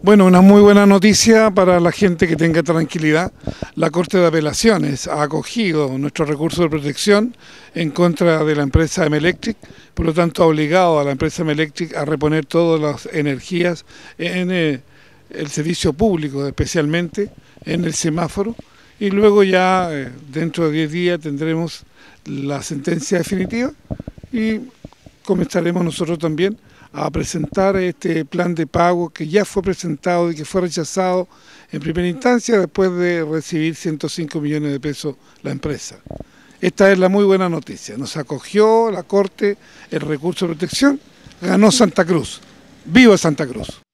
Bueno, una muy buena noticia para la gente que tenga tranquilidad. La Corte de Apelaciones ha acogido nuestro recurso de protección en contra de la empresa Electric, por lo tanto ha obligado a la empresa Electric a reponer todas las energías en eh, el servicio público, especialmente en el semáforo, y luego ya eh, dentro de 10 días tendremos la sentencia definitiva y comenzaremos nosotros también a presentar este plan de pago que ya fue presentado y que fue rechazado en primera instancia después de recibir 105 millones de pesos la empresa. Esta es la muy buena noticia. Nos acogió la Corte el recurso de protección, ganó Santa Cruz. ¡Viva Santa Cruz!